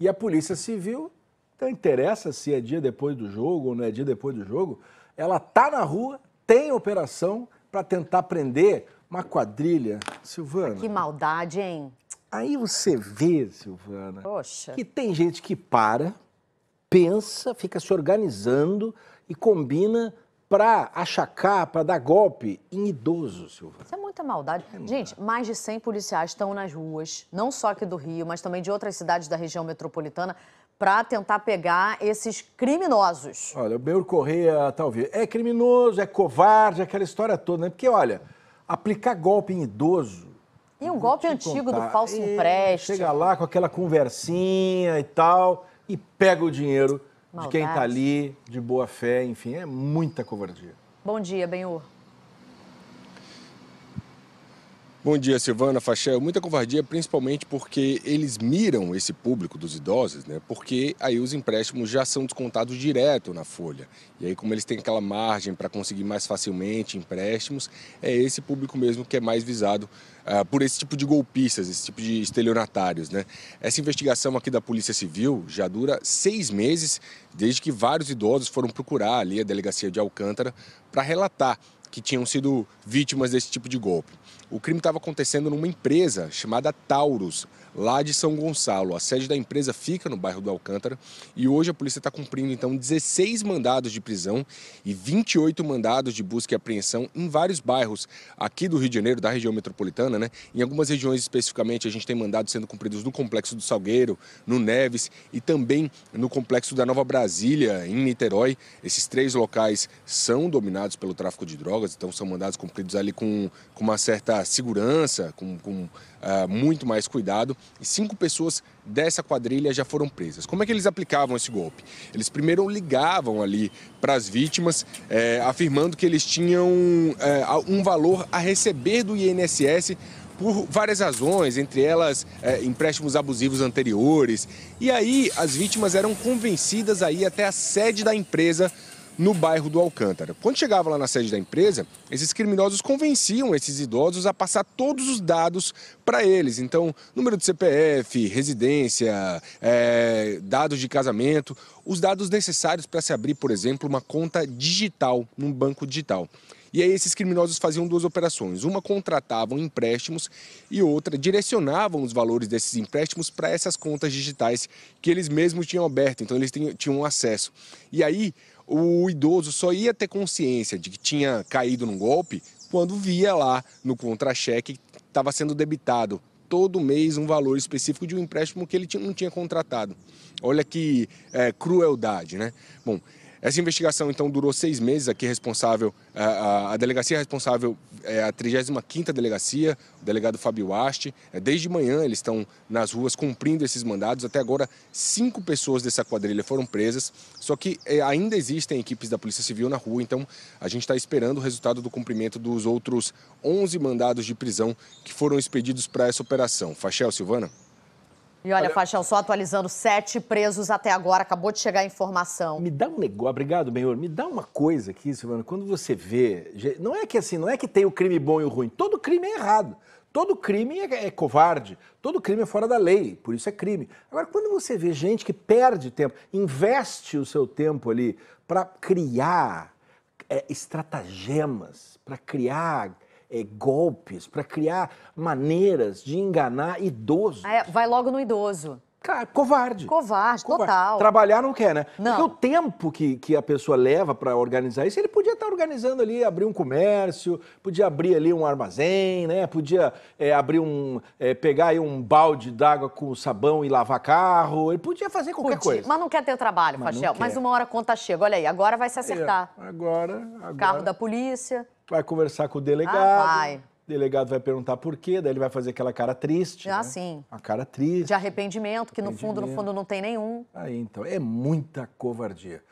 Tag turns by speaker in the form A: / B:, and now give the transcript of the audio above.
A: E a Polícia Civil, não interessa se é dia depois do jogo ou não é dia depois do jogo, ela tá na rua, tem operação para tentar prender uma quadrilha. Silvana.
B: Que maldade, hein?
A: Aí você vê, Silvana, Poxa. que tem gente que para, pensa, fica se organizando e combina para achacar, para dar golpe em idoso,
B: Silvana. Isso é muita maldade. É Gente, mais de 100 policiais estão nas ruas, não só aqui do Rio, mas também de outras cidades da região metropolitana, para tentar pegar esses criminosos.
A: Olha, o Beur Correia talvez tá ouvindo. É criminoso, é covarde, aquela história toda, né? Porque, olha, aplicar golpe em idoso...
B: E um golpe antigo contar. do falso e é, empréstimo. Chega lá
A: com aquela conversinha e tal, e pega o dinheiro Maldade. de quem está ali
C: de boa fé, enfim, é muita covardia.
B: Bom dia, Benhur.
C: Bom dia, Silvana, Fachel. Muita covardia, principalmente porque eles miram esse público dos idosos, né? Porque aí os empréstimos já são descontados direto na folha. E aí, como eles têm aquela margem para conseguir mais facilmente empréstimos, é esse público mesmo que é mais visado ah, por esse tipo de golpistas, esse tipo de estelionatários, né? Essa investigação aqui da Polícia Civil já dura seis meses, desde que vários idosos foram procurar ali a delegacia de Alcântara para relatar que tinham sido vítimas desse tipo de golpe. O crime estava acontecendo numa empresa chamada Taurus, lá de São Gonçalo. A sede da empresa fica no bairro do Alcântara e hoje a polícia está cumprindo então 16 mandados de prisão e 28 mandados de busca e apreensão em vários bairros aqui do Rio de Janeiro, da região metropolitana, né? Em algumas regiões especificamente a gente tem mandados sendo cumpridos no complexo do Salgueiro, no Neves e também no complexo da Nova Brasília, em Niterói. Esses três locais são dominados pelo tráfico de drogas drogas, então são mandados cumpridos ali com, com uma certa segurança, com, com uh, muito mais cuidado. E cinco pessoas dessa quadrilha já foram presas. Como é que eles aplicavam esse golpe? Eles primeiro ligavam ali para as vítimas, eh, afirmando que eles tinham eh, um valor a receber do INSS por várias razões, entre elas é, empréstimos abusivos anteriores. E aí as vítimas eram convencidas aí até a sede da empresa no bairro do Alcântara. Quando chegava lá na sede da empresa, esses criminosos convenciam esses idosos a passar todos os dados para eles. Então, número de CPF, residência, é, dados de casamento, os dados necessários para se abrir, por exemplo, uma conta digital num banco digital. E aí esses criminosos faziam duas operações. Uma contratavam empréstimos e outra direcionavam os valores desses empréstimos para essas contas digitais que eles mesmos tinham aberto, então eles tinham acesso. E aí o idoso só ia ter consciência de que tinha caído num golpe quando via lá no contra-cheque que estava sendo debitado todo mês um valor específico de um empréstimo que ele não tinha contratado. Olha que é, crueldade, né? Bom, essa investigação, então, durou seis meses. Aqui, responsável, a, delegacia responsável é a 35ª Delegacia, o delegado Fábio Aste. É, desde manhã, eles estão nas ruas cumprindo esses mandados. Até agora, cinco pessoas dessa quadrilha foram presas. Só que é, ainda existem equipes da Polícia Civil na rua, então a gente está esperando o resultado do cumprimento dos outros 11 mandados de prisão que foram expedidos para essa operação. Fachel, Silvana?
B: E olha, olha... Faixão, só atualizando, sete presos até agora, acabou de chegar a informação. Me dá um negócio,
A: obrigado, Benhor, me dá uma coisa aqui, Silvana, quando você vê, não é que assim, não é que tem o crime bom e o ruim, todo crime é errado. Todo crime é, é, covarde, todo crime é fora da lei, por isso é crime. Agora, quando você vê gente que perde tempo, investe o seu tempo ali para criar é, estratagemas, para criar é, golpes, para criar maneiras de enganar idosos.
B: É, vai logo no idoso.
A: Cara, covarde.
B: Covarde, covarde. total.
A: Trabalhar não quer, né? Não. Porque o tempo que, que a pessoa leva para organizar isso, ele podia estar tá organizando ali, abrir um comércio, podia abrir ali um armazém, né? Podia é, abrir um. É, pegar aí um balde d'água com sabão e lavar carro. Ele podia
B: fazer qualquer podia. coisa. Mas não quer ter trabalho, mas Fachel. Mas uma hora a conta chega. Olha aí, agora vai se é, acertar. É, agora, agora. Carro da polícia.
A: Vai conversar com o delegado. Ah, vai delegado vai perguntar por quê, daí ele vai fazer aquela cara triste. Ah, né? sim. A cara triste. De
B: arrependimento, que arrependimento. no fundo, no fundo, não tem nenhum.
A: Aí, então, é muita covardia.